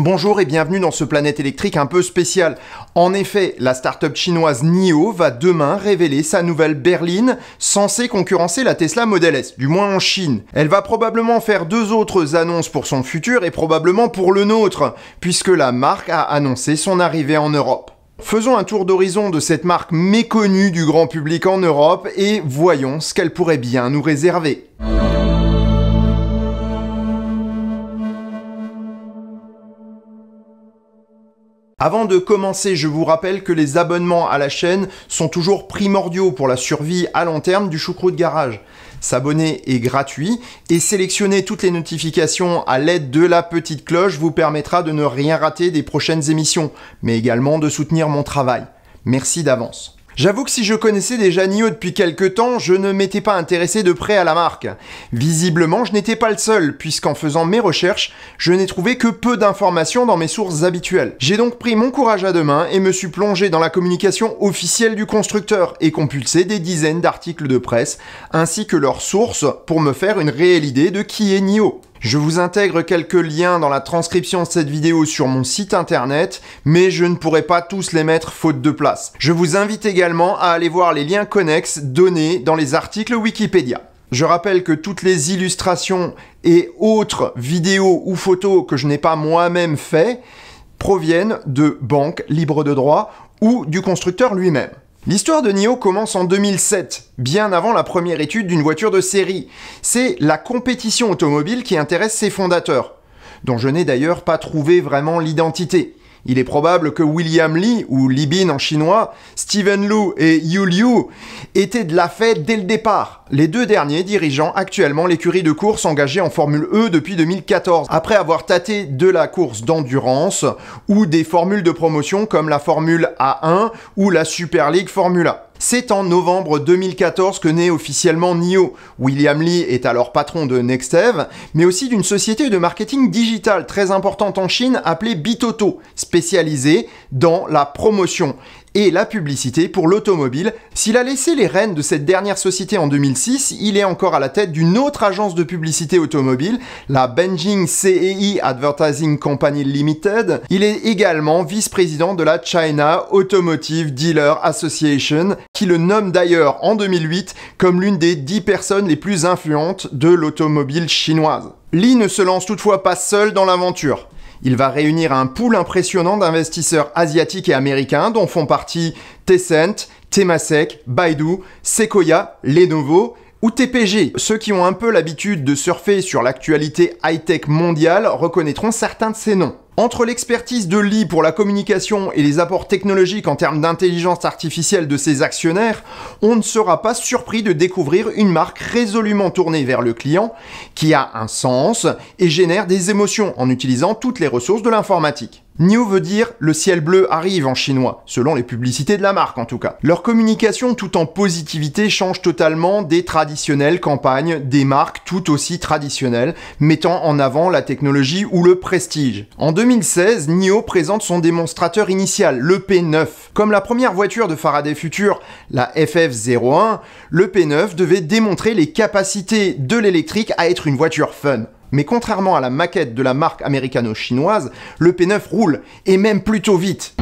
Bonjour et bienvenue dans ce planète électrique un peu spécial. En effet, la start-up chinoise NIO va demain révéler sa nouvelle berline censée concurrencer la Tesla Model S, du moins en Chine. Elle va probablement faire deux autres annonces pour son futur et probablement pour le nôtre, puisque la marque a annoncé son arrivée en Europe. Faisons un tour d'horizon de cette marque méconnue du grand public en Europe et voyons ce qu'elle pourrait bien nous réserver. Avant de commencer, je vous rappelle que les abonnements à la chaîne sont toujours primordiaux pour la survie à long terme du choucroute garage. S'abonner est gratuit et sélectionner toutes les notifications à l'aide de la petite cloche vous permettra de ne rien rater des prochaines émissions, mais également de soutenir mon travail. Merci d'avance. J'avoue que si je connaissais déjà Nio depuis quelques temps, je ne m'étais pas intéressé de près à la marque. Visiblement, je n'étais pas le seul, puisqu'en faisant mes recherches, je n'ai trouvé que peu d'informations dans mes sources habituelles. J'ai donc pris mon courage à deux mains et me suis plongé dans la communication officielle du constructeur et compulsé des dizaines d'articles de presse, ainsi que leurs sources pour me faire une réelle idée de qui est Nio. Je vous intègre quelques liens dans la transcription de cette vidéo sur mon site internet, mais je ne pourrai pas tous les mettre faute de place. Je vous invite également à aller voir les liens connexes donnés dans les articles Wikipédia. Je rappelle que toutes les illustrations et autres vidéos ou photos que je n'ai pas moi-même fait proviennent de banques libres de droit ou du constructeur lui-même. L'histoire de Nio commence en 2007, bien avant la première étude d'une voiture de série. C'est la compétition automobile qui intéresse ses fondateurs, dont je n'ai d'ailleurs pas trouvé vraiment l'identité. Il est probable que William Lee, ou Libin en chinois, Steven Lu et Yu Liu étaient de la fête dès le départ, les deux derniers dirigeant actuellement l'écurie de course engagée en Formule E depuis 2014, après avoir tâté de la course d'endurance ou des formules de promotion comme la Formule A1 ou la Super League Formula. C'est en novembre 2014 que naît officiellement NIO. William Lee est alors patron de Nextev, mais aussi d'une société de marketing digital très importante en Chine appelée Bitoto, spécialisée dans la promotion et la publicité pour l'automobile. S'il a laissé les rênes de cette dernière société en 2006, il est encore à la tête d'une autre agence de publicité automobile, la Benjing CEI Advertising Company Limited. Il est également vice-président de la China Automotive Dealer Association, qui le nomme d'ailleurs en 2008 comme l'une des 10 personnes les plus influentes de l'automobile chinoise. Li ne se lance toutefois pas seul dans l'aventure. Il va réunir un pool impressionnant d'investisseurs asiatiques et américains dont font partie Tencent, Temasek, Baidu, Sequoia, Lenovo ou TPG. Ceux qui ont un peu l'habitude de surfer sur l'actualité high-tech mondiale reconnaîtront certains de ces noms. Entre l'expertise de Lee pour la communication et les apports technologiques en termes d'intelligence artificielle de ses actionnaires, on ne sera pas surpris de découvrir une marque résolument tournée vers le client, qui a un sens et génère des émotions en utilisant toutes les ressources de l'informatique. Nio veut dire le ciel bleu arrive en chinois, selon les publicités de la marque en tout cas. Leur communication tout en positivité change totalement des traditionnelles campagnes des marques tout aussi traditionnelles, mettant en avant la technologie ou le prestige. En 2016, NIO présente son démonstrateur initial, le P9. Comme la première voiture de Faraday Future, la FF01, le P9 devait démontrer les capacités de l'électrique à être une voiture fun. Mais contrairement à la maquette de la marque américano-chinoise, le P9 roule, et même plutôt vite.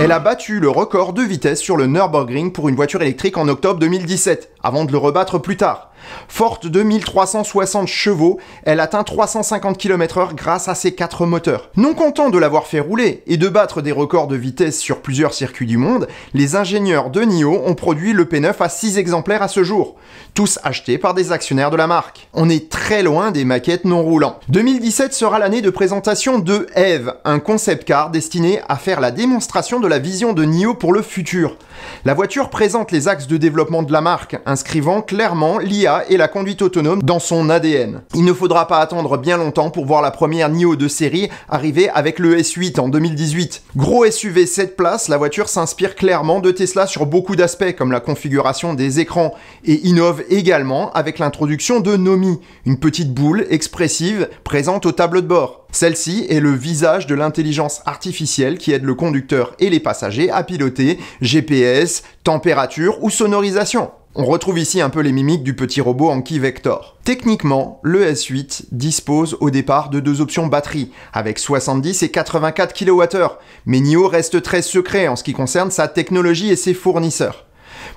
Elle a battu le record de vitesse sur le Nürburgring pour une voiture électrique en octobre 2017, avant de le rebattre plus tard. Forte de 1360 chevaux, elle atteint 350 km/h grâce à ses quatre moteurs. Non content de l'avoir fait rouler et de battre des records de vitesse sur plusieurs circuits du monde, les ingénieurs de NIO ont produit le P9 à 6 exemplaires à ce jour, tous achetés par des actionnaires de la marque. On est très loin des maquettes non roulantes. 2017 sera l'année de présentation de Eve, un concept car destiné à faire la démonstration de la vision de NIO pour le futur. La voiture présente les axes de développement de la marque, inscrivant clairement l'IA et la conduite autonome dans son ADN. Il ne faudra pas attendre bien longtemps pour voir la première NIO de série arriver avec le S8 en 2018. Gros SUV 7 places, la voiture s'inspire clairement de Tesla sur beaucoup d'aspects comme la configuration des écrans et innove également avec l'introduction de Nomi, une petite boule expressive présente au tableau de bord. Celle-ci est le visage de l'intelligence artificielle qui aide le conducteur et les passagers à piloter GPS, température ou sonorisation. On retrouve ici un peu les mimiques du petit robot Anki Vector. Techniquement, le S8 dispose au départ de deux options batterie, avec 70 et 84 kWh, mais NIO reste très secret en ce qui concerne sa technologie et ses fournisseurs.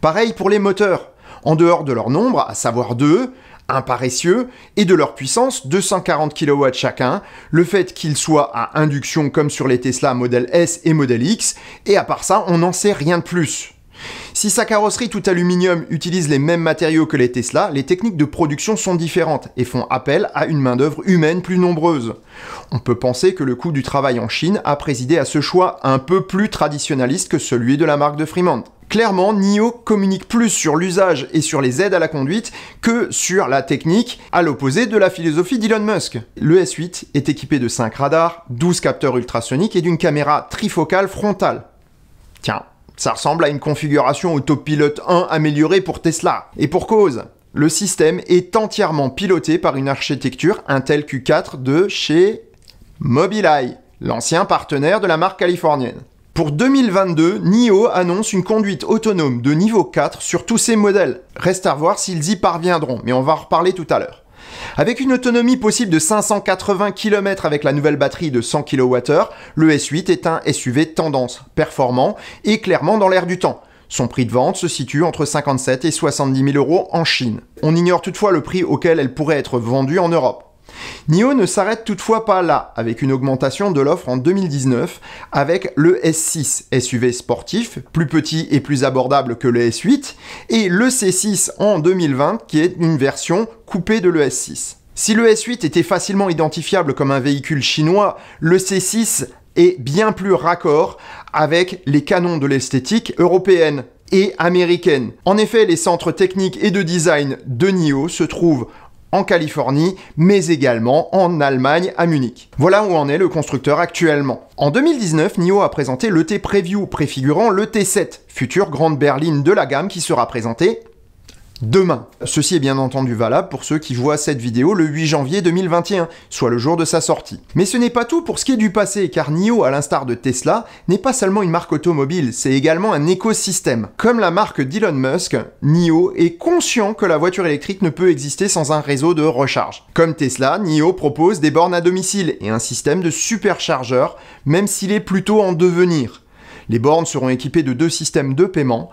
Pareil pour les moteurs. En dehors de leur nombre, à savoir deux, paresseux, et de leur puissance, 240 kW chacun, le fait qu'ils soient à induction comme sur les Tesla Model S et Model X, et à part ça, on n'en sait rien de plus. Si sa carrosserie tout aluminium utilise les mêmes matériaux que les Tesla, les techniques de production sont différentes et font appel à une main-d'œuvre humaine plus nombreuse. On peut penser que le coût du travail en Chine a présidé à ce choix un peu plus traditionnaliste que celui de la marque de Fremont. Clairement, NIO communique plus sur l'usage et sur les aides à la conduite que sur la technique, à l'opposé de la philosophie d'Elon Musk. Le S8 est équipé de 5 radars, 12 capteurs ultrasoniques et d'une caméra trifocale frontale. Tiens, ça ressemble à une configuration autopilote 1 améliorée pour Tesla. Et pour cause le système est entièrement piloté par une architecture Intel Q4 de chez Mobileye, l'ancien partenaire de la marque californienne. Pour 2022, NIO annonce une conduite autonome de niveau 4 sur tous ses modèles. Reste à voir s'ils y parviendront, mais on va en reparler tout à l'heure. Avec une autonomie possible de 580 km avec la nouvelle batterie de 100 kWh, le S8 est un SUV tendance, performant et clairement dans l'air du temps. Son prix de vente se situe entre 57 et 70 000 euros en Chine. On ignore toutefois le prix auquel elle pourrait être vendue en Europe. NIO ne s'arrête toutefois pas là, avec une augmentation de l'offre en 2019, avec le S6 SUV sportif, plus petit et plus abordable que le S8, et le C6 en 2020, qui est une version coupée de le S6. Si le S8 était facilement identifiable comme un véhicule chinois, le C6 est bien plus raccord avec les canons de l'esthétique européenne et américaine. En effet, les centres techniques et de design de NIO se trouvent en Californie, mais également en Allemagne, à Munich. Voilà où en est le constructeur actuellement. En 2019, NIO a présenté le T-Preview, préfigurant le T7, future grande berline de la gamme qui sera présentée demain. Ceci est bien entendu valable pour ceux qui voient cette vidéo le 8 janvier 2021, soit le jour de sa sortie. Mais ce n'est pas tout pour ce qui est du passé, car NIO, à l'instar de Tesla, n'est pas seulement une marque automobile, c'est également un écosystème. Comme la marque d'Elon Musk, NIO est conscient que la voiture électrique ne peut exister sans un réseau de recharge. Comme Tesla, NIO propose des bornes à domicile et un système de superchargeur, même s'il est plutôt en devenir. Les bornes seront équipées de deux systèmes de paiement,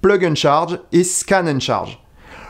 Plug and Charge et Scan and Charge.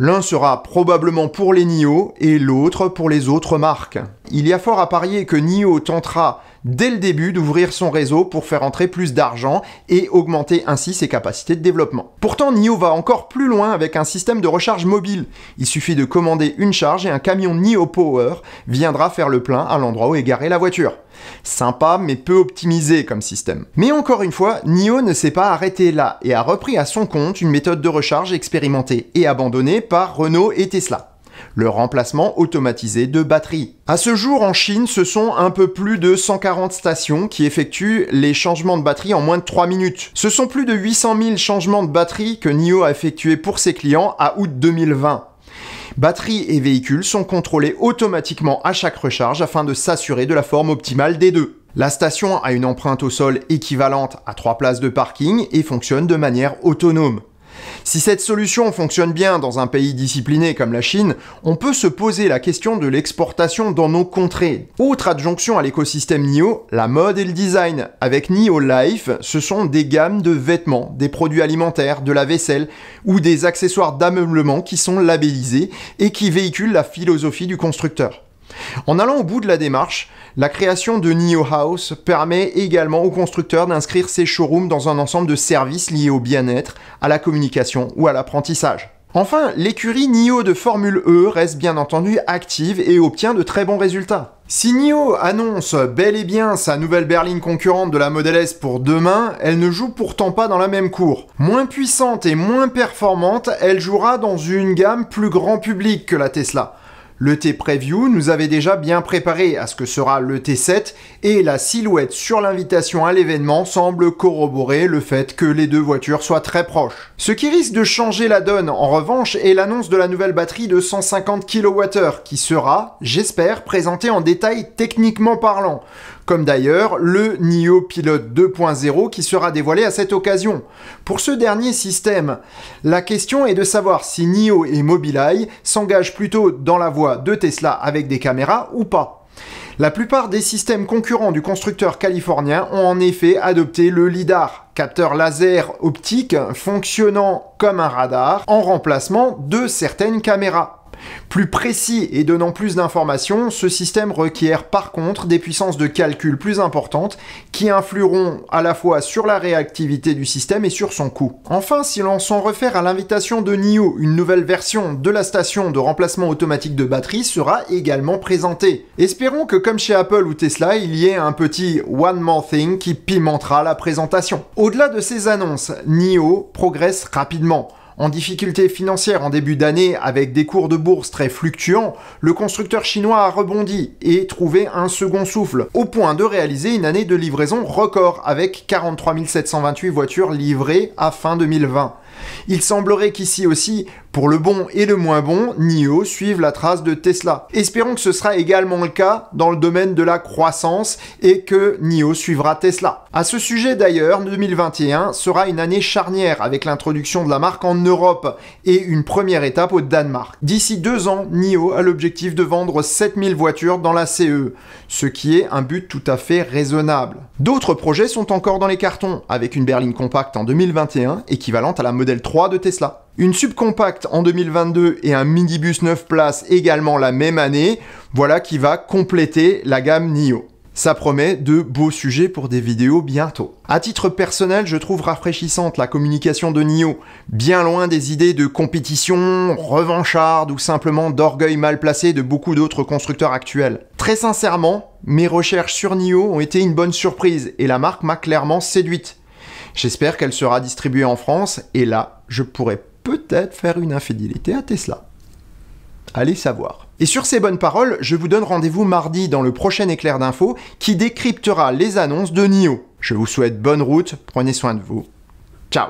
L'un sera probablement pour les NIO et l'autre pour les autres marques. Il y a fort à parier que NIO tentera dès le début d'ouvrir son réseau pour faire entrer plus d'argent et augmenter ainsi ses capacités de développement. Pourtant, NIO va encore plus loin avec un système de recharge mobile. Il suffit de commander une charge et un camion NIO Power viendra faire le plein à l'endroit où est garée la voiture. Sympa mais peu optimisé comme système. Mais encore une fois, NIO ne s'est pas arrêté là et a repris à son compte une méthode de recharge expérimentée et abandonnée par Renault et Tesla le remplacement automatisé de batteries. À ce jour, en Chine, ce sont un peu plus de 140 stations qui effectuent les changements de batterie en moins de 3 minutes. Ce sont plus de 800 000 changements de batterie que NIO a effectués pour ses clients à août 2020. Batteries et véhicules sont contrôlés automatiquement à chaque recharge afin de s'assurer de la forme optimale des deux. La station a une empreinte au sol équivalente à 3 places de parking et fonctionne de manière autonome. Si cette solution fonctionne bien dans un pays discipliné comme la Chine, on peut se poser la question de l'exportation dans nos contrées. Autre adjonction à l'écosystème NIO, la mode et le design. Avec NIO Life, ce sont des gammes de vêtements, des produits alimentaires, de la vaisselle ou des accessoires d'ameublement qui sont labellisés et qui véhiculent la philosophie du constructeur. En allant au bout de la démarche, la création de NIO House permet également aux constructeurs d'inscrire ses showrooms dans un ensemble de services liés au bien-être, à la communication ou à l'apprentissage. Enfin, l'écurie NIO de Formule E reste bien entendu active et obtient de très bons résultats. Si NIO annonce bel et bien sa nouvelle berline concurrente de la Model S pour demain, elle ne joue pourtant pas dans la même cour. Moins puissante et moins performante, elle jouera dans une gamme plus grand public que la Tesla. Le T-Preview nous avait déjà bien préparé à ce que sera le T7 et la silhouette sur l'invitation à l'événement semble corroborer le fait que les deux voitures soient très proches. Ce qui risque de changer la donne en revanche est l'annonce de la nouvelle batterie de 150 kWh qui sera, j'espère, présentée en détail techniquement parlant comme d'ailleurs le NIO Pilot 2.0 qui sera dévoilé à cette occasion. Pour ce dernier système, la question est de savoir si NIO et Mobileye s'engagent plutôt dans la voie de Tesla avec des caméras ou pas. La plupart des systèmes concurrents du constructeur californien ont en effet adopté le LIDAR, capteur laser optique fonctionnant comme un radar en remplacement de certaines caméras. Plus précis et donnant plus d'informations, ce système requiert par contre des puissances de calcul plus importantes qui influeront à la fois sur la réactivité du système et sur son coût. Enfin, si l'on s'en réfère à l'invitation de NIO, une nouvelle version de la station de remplacement automatique de batterie sera également présentée. Espérons que comme chez Apple ou Tesla, il y ait un petit One More Thing qui pimentera la présentation. Au-delà de ces annonces, NIO progresse rapidement. En difficulté financière en début d'année avec des cours de bourse très fluctuants, le constructeur chinois a rebondi et trouvé un second souffle, au point de réaliser une année de livraison record avec 43 728 voitures livrées à fin 2020. Il semblerait qu'ici aussi, pour le bon et le moins bon, NIO suivent la trace de Tesla. Espérons que ce sera également le cas dans le domaine de la croissance et que NIO suivra Tesla. À ce sujet d'ailleurs, 2021 sera une année charnière avec l'introduction de la marque en Europe et une première étape au Danemark. D'ici deux ans, NIO a l'objectif de vendre 7000 voitures dans la CE, e, ce qui est un but tout à fait raisonnable. D'autres projets sont encore dans les cartons, avec une berline compacte en 2021 équivalente à la modèle 3 de Tesla une subcompacte en 2022 et un minibus 9 places également la même année, voilà qui va compléter la gamme NIO. Ça promet de beaux sujets pour des vidéos bientôt. À titre personnel, je trouve rafraîchissante la communication de Nio, bien loin des idées de compétition, revancharde ou simplement d'orgueil mal placé de beaucoup d'autres constructeurs actuels. Très sincèrement, mes recherches sur Nio ont été une bonne surprise et la marque m'a clairement séduite. J'espère qu'elle sera distribuée en France et là, je pas peut-être faire une infidélité à Tesla. Allez savoir. Et sur ces bonnes paroles, je vous donne rendez-vous mardi dans le prochain éclair d'info qui décryptera les annonces de NIO. Je vous souhaite bonne route, prenez soin de vous. Ciao